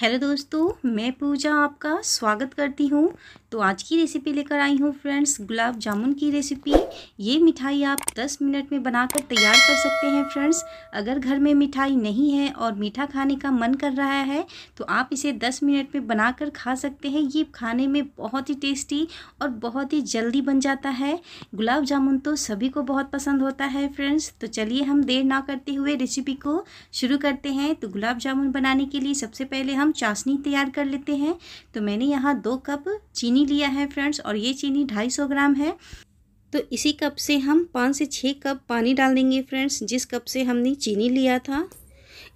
hello दोस्तों मैं पूजा आपका स्वागत करती हूँ तो आज की रेसिपी लेकर आई हूँ फ्रेंड्स गुलाब जामुन की रेसिपी ये मिठाई आप 10 मिनट में बनाकर तैयार कर सकते हैं फ्रेंड्स अगर घर में मिठाई नहीं है और मीठा खाने का मन कर रहा है तो आप इसे 10 मिनट में बनाकर खा सकते हैं ये खाने में बहुत ही टेस्टी और बहुत ही जल्दी बन जाता है गुलाब जामुन तो सभी को बहुत पसंद होता है फ्रेंड्स तो चलिए हम देर ना करते हुए रेसिपी को शुरू करते हैं तो गुलाब जामुन बनाने के लिए सबसे पहले हम हम चाशनी तैयार कर लेते हैं तो मैंने यहाँ दो कप चीनी लिया है फ्रेंड्स और ये चीनी ढाई सौ ग्राम है तो इसी कप से हम पाँच से छः कप पानी डाल देंगे फ्रेंड्स जिस कप से हमने चीनी लिया था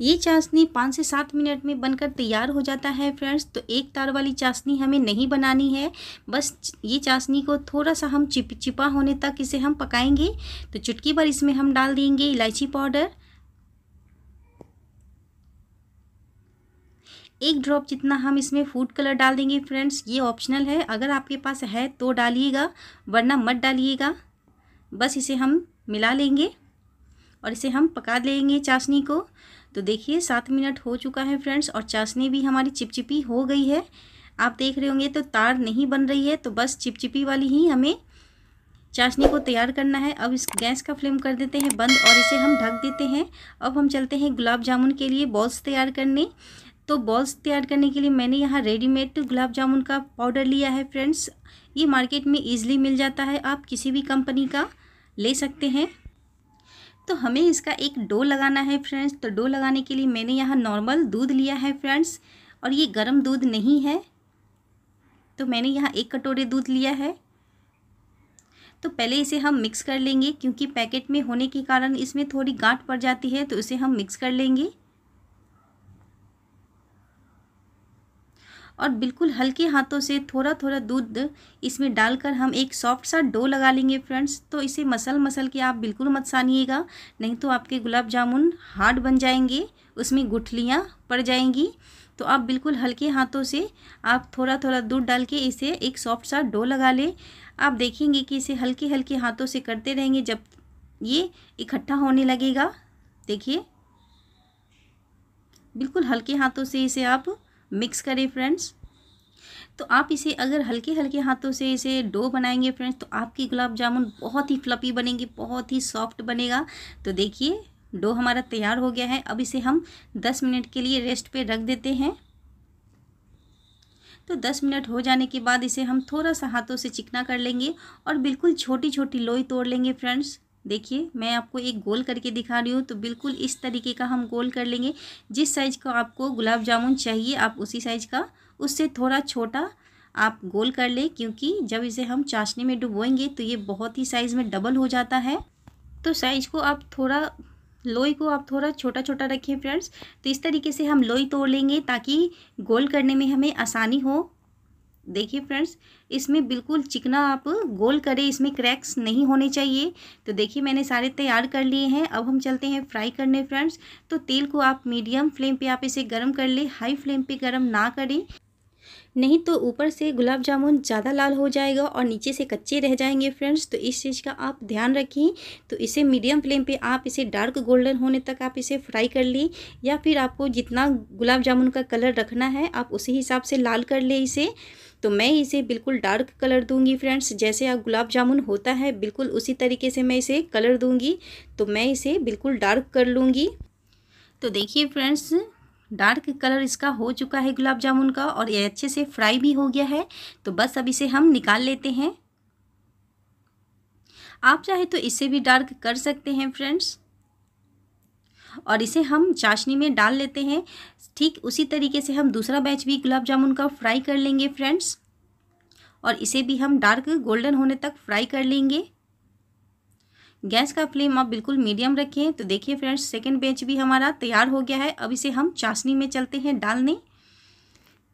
ये चाशनी पाँच से सात मिनट में बनकर तैयार हो जाता है फ्रेंड्स तो एक तार वाली चाशनी हमें नहीं बनानी है बस ये चाशनी को थोड़ा सा हम चिपचिपा होने तक इसे हम पकाएंगे तो चुटकी भर इसमें हम डाल देंगे इलायची पाउडर एक ड्रॉप जितना हम इसमें फूड कलर डाल देंगे फ्रेंड्स ये ऑप्शनल है अगर आपके पास है तो डालिएगा वरना मत डालिएगा बस इसे हम मिला लेंगे और इसे हम पका लेंगे चाशनी को तो देखिए सात मिनट हो चुका है फ्रेंड्स और चाशनी भी हमारी चिपचिपी हो गई है आप देख रहे होंगे तो तार नहीं बन रही है तो बस चिपचिपी वाली ही हमें चाशनी को तैयार करना है अब इस गैस का फ्लेम कर देते हैं बंद और इसे हम ढक देते हैं अब हम चलते हैं गुलाब जामुन के लिए बॉल्स तैयार करने तो बॉल्स तैयार करने के लिए मैंने यहाँ रेडीमेड गुलाब जामुन का पाउडर लिया है फ्रेंड्स ये मार्केट में ईजिली मिल जाता है आप किसी भी कंपनी का ले सकते हैं तो हमें इसका एक डो लगाना है फ्रेंड्स तो डो लगाने के लिए मैंने यहाँ नॉर्मल दूध लिया है फ्रेंड्स और ये गर्म दूध नहीं है तो मैंने यहाँ एक कटोरे दूध लिया है तो पहले इसे हम मिक्स कर लेंगे क्योंकि पैकेट में होने के कारण इसमें थोड़ी गांठ पड़ जाती है तो इसे हम मिक्स कर लेंगे और बिल्कुल हल्के हाथों से थोड़ा थोड़ा दूध इसमें डालकर हम एक सॉफ्ट सा डो लगा लेंगे फ्रेंड्स तो इसे मसल मसल के आप बिल्कुल मत सानिएगा नहीं तो आपके गुलाब जामुन हार्ड बन जाएंगे उसमें गुठलियाँ पड़ जाएंगी तो आप बिल्कुल हल्के हाथों से आप थोड़ा थोड़ा दूध डाल के इसे एक सॉफ्ट सा डो लगा लें आप देखेंगे कि इसे हल्के हल्के हाथों से करते रहेंगे जब ये इकट्ठा होने लगेगा देखिए बिल्कुल हल्के हाथों से इसे आप मिक्स करें फ्रेंड्स तो आप इसे अगर हल्के हल्के हाथों से इसे डो बनाएंगे फ्रेंड्स तो आपकी गुलाब जामुन बहुत ही फ्लपी बनेंगे बहुत ही सॉफ्ट बनेगा तो देखिए डो हमारा तैयार हो गया है अब इसे हम दस मिनट के लिए रेस्ट पे रख देते हैं तो दस मिनट हो जाने के बाद इसे हम थोड़ा सा हाथों से चिकना कर लेंगे और बिल्कुल छोटी छोटी लोई तोड़ लेंगे फ्रेंड्स देखिए मैं आपको एक गोल करके दिखा रही हूँ तो बिल्कुल इस तरीके का हम गोल कर लेंगे जिस साइज़ का आपको गुलाब जामुन चाहिए आप उसी साइज़ का उससे थोड़ा छोटा आप गोल कर लें क्योंकि जब इसे हम चाशनी में डुबोएंगे तो ये बहुत ही साइज़ में डबल हो जाता है तो साइज़ को आप थोड़ा लोई को आप थोड़ा छोटा छोटा रखें फ्रेंड्स तो इस तरीके से हम लोई तोड़ लेंगे ताकि गोल करने में हमें आसानी हो देखिए फ्रेंड्स इसमें बिल्कुल चिकना आप गोल करें इसमें क्रैक्स नहीं होने चाहिए तो देखिए मैंने सारे तैयार कर लिए हैं अब हम चलते हैं फ्राई करने फ्रेंड्स तो तेल को आप मीडियम फ्लेम पे आप इसे गर्म कर ले हाई फ्लेम पे गर्म ना करें नहीं तो ऊपर से गुलाब जामुन ज़्यादा लाल हो जाएगा और नीचे से कच्चे रह जाएंगे फ्रेंड्स तो इस चीज़ का आप ध्यान रखें तो इसे मीडियम फ्लेम पे आप इसे डार्क गोल्डन होने तक आप इसे फ्राई कर लें या फिर आपको जितना गुलाब जामुन का कलर रखना है आप उसी हिसाब से लाल कर लें इसे तो मैं इसे बिल्कुल डार्क कलर दूंगी फ्रेंड्स जैसे आप गुलाब जामुन होता है बिल्कुल उसी तरीके से मैं इसे कलर दूंगी तो मैं इसे बिल्कुल डार्क कर लूँगी तो देखिए फ्रेंड्स डार्क कलर इसका हो चुका है गुलाब जामुन का और ये अच्छे से फ्राई भी हो गया है तो बस अब इसे हम निकाल लेते हैं आप चाहे तो इसे भी डार्क कर सकते हैं फ्रेंड्स और इसे हम चाशनी में डाल लेते हैं ठीक उसी तरीके से हम दूसरा बैच भी गुलाब जामुन का फ्राई कर लेंगे फ्रेंड्स और इसे भी हम डार्क गोल्डन होने तक फ्राई कर लेंगे गैस का फ्लेम आप बिल्कुल मीडियम रखें तो देखिए फ्रेंड्स सेकेंड बैच भी हमारा तैयार हो गया है अब इसे हम चाशनी में चलते हैं डालने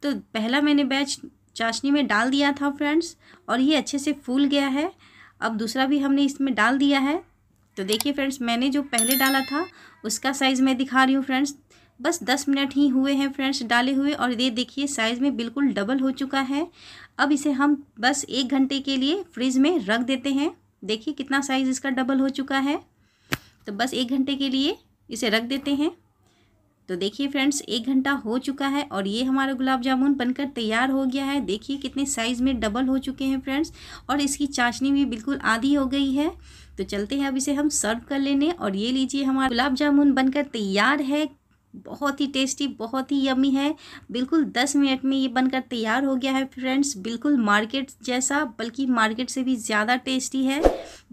तो पहला मैंने बैच चाशनी में डाल दिया था फ्रेंड्स और ये अच्छे से फूल गया है अब दूसरा भी हमने इसमें डाल दिया है तो देखिए फ्रेंड्स मैंने जो पहले डाला था उसका साइज़ मैं दिखा रही हूँ फ्रेंड्स बस दस मिनट ही हुए हैं फ्रेंड्स डाले हुए और ये देखिए साइज़ में बिल्कुल डबल हो चुका है अब इसे हम बस एक घंटे के लिए फ्रिज में रख देते हैं देखिए कितना साइज़ इसका डबल हो चुका है तो बस एक घंटे के लिए इसे रख देते हैं तो देखिए फ्रेंड्स एक घंटा हो चुका है और ये हमारा गुलाब जामुन बनकर तैयार हो गया है देखिए कितने साइज़ में डबल हो चुके हैं फ्रेंड्स और इसकी चाशनी भी बिल्कुल आधी हो गई है तो चलते हैं अब इसे हम सर्व कर लेने और ये लीजिए हमारा गुलाब जामुन बनकर तैयार है बहुत ही टेस्टी बहुत ही यमी है बिल्कुल दस मिनट में ये बनकर तैयार हो गया है फ्रेंड्स बिल्कुल मार्केट जैसा बल्कि मार्केट से भी ज़्यादा टेस्टी है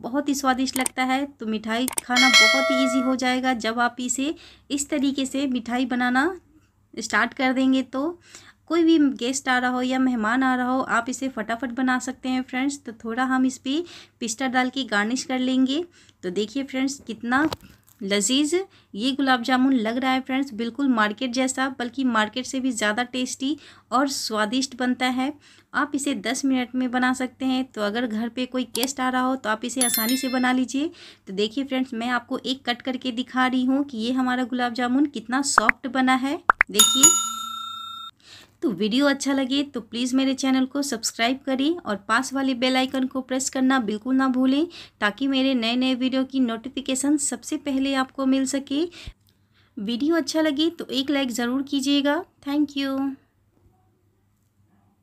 बहुत ही स्वादिष्ट लगता है तो मिठाई खाना बहुत ही ईजी हो जाएगा जब आप इसे इस तरीके से मिठाई बनाना स्टार्ट कर देंगे तो कोई भी गेस्ट आ रहा हो या मेहमान आ रहा हो आप इसे फटाफट बना सकते हैं फ्रेंड्स तो थोड़ा हम इस पर पिस्ता डाल के गार्निश कर लेंगे तो देखिए फ्रेंड्स कितना लजीज ये गुलाब जामुन लग रहा है फ्रेंड्स बिल्कुल मार्केट जैसा बल्कि मार्केट से भी ज़्यादा टेस्टी और स्वादिष्ट बनता है आप इसे 10 मिनट में बना सकते हैं तो अगर घर पे कोई गेस्ट आ रहा हो तो आप इसे आसानी से बना लीजिए तो देखिए फ्रेंड्स मैं आपको एक कट करके दिखा रही हूँ कि ये हमारा गुलाब जामुन कितना सॉफ्ट बना है देखिए तो वीडियो अच्छा लगे तो प्लीज़ मेरे चैनल को सब्सक्राइब करें और पास वाले बेल आइकन को प्रेस करना बिल्कुल ना भूलें ताकि मेरे नए नए वीडियो की नोटिफिकेशन सबसे पहले आपको मिल सके वीडियो अच्छा लगे तो एक लाइक ज़रूर कीजिएगा थैंक यू